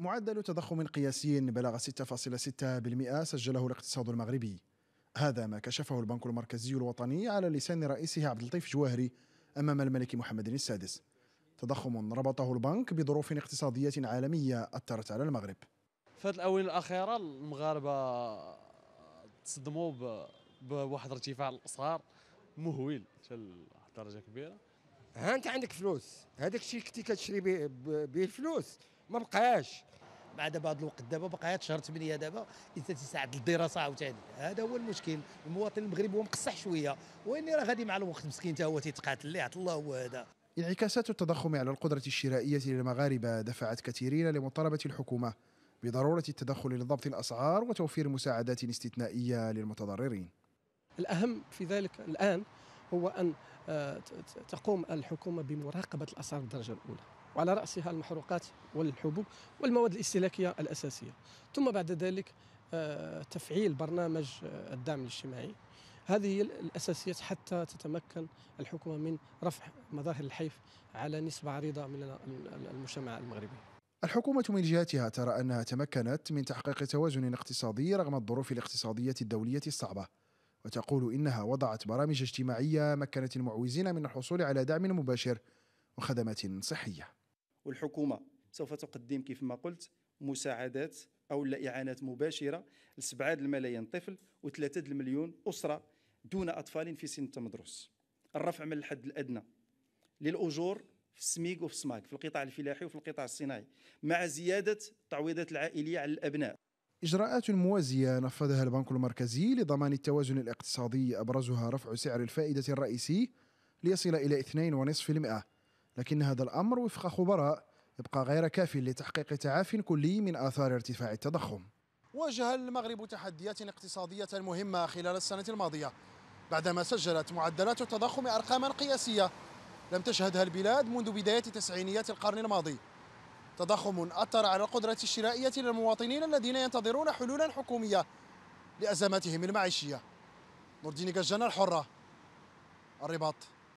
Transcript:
معدل تضخم قياسي بلغ 6.6% سجله الاقتصاد المغربي هذا ما كشفه البنك المركزي الوطني على لسان رئيسه عبد اللطيف جواهري امام الملك محمد السادس تضخم ربطه البنك بظروف اقتصاديه عالميه اثرت على المغرب في هذه الاونه الاخيره المغاربه تصدموا بواحد ارتفاع الاسعار مهول حتى درجه كبيره ها انت عندك فلوس هذاك الشيء كنتي كتشري به الفلوس ما بقاش بعد بعض الوقت دابا بقيت شهر 8 دابا الانسان تيساعد الدراسه عاوتاني هذا هو المشكل المواطن المغربي هو مقصح شويه واني راه غادي مع الوقت مسكين حتى هو تيتقاتل ليه عط الله هو هذا انعكاسات التضخم على القدره الشرائيه للمغاربه دفعت كثيرين لمطالبه الحكومه بضروره التدخل لضبط الاسعار وتوفير مساعدات استثنائيه للمتضررين الاهم في ذلك الان هو ان آه، تقوم الحكومه بمراقبه الاسعار الدرجه الاولى وعلى رأسها المحروقات والحبوب والمواد الاستهلاكية الأساسية ثم بعد ذلك آه، تفعيل برنامج آه، الدعم الاجتماعي هذه هي الأساسيات حتى تتمكن الحكومة من رفع مظاهر الحيف على نسبة عريضة من المجتمع المغربي الحكومة من جهتها ترى أنها تمكنت من تحقيق توازن اقتصادي رغم الظروف الاقتصادية الدولية الصعبة وتقول إنها وضعت برامج اجتماعية مكنت المعوزين من الحصول على دعم مباشر وخدمات صحيه والحكومه سوف تقدم كيف ما قلت مساعدات او لا اعانات مباشره لسبعه الملايين طفل و3 المليون اسره دون اطفال في سن التمدرس الرفع من الحد الادنى للاجور في السميك وفي السماك في القطاع الفلاحي وفي القطاع الصناعي مع زياده التعويضات العائليه على الابناء إجراءات موازية نفذها البنك المركزي لضمان التوازن الاقتصادي أبرزها رفع سعر الفائدة الرئيسي ليصل إلى 2.5% لكن هذا الأمر وفق خبراء يبقى غير كاف لتحقيق تعافي كلي من آثار ارتفاع التضخم واجه المغرب تحديات اقتصادية مهمة خلال السنة الماضية بعدما سجلت معدلات التضخم أرقاما قياسية لم تشهدها البلاد منذ بداية تسعينيات القرن الماضي تضخم أثر على القدرة الشرائية للمواطنين الذين ينتظرون حلولا حكومية لأزماتهم المعيشية نور الجنة الحرة الرباط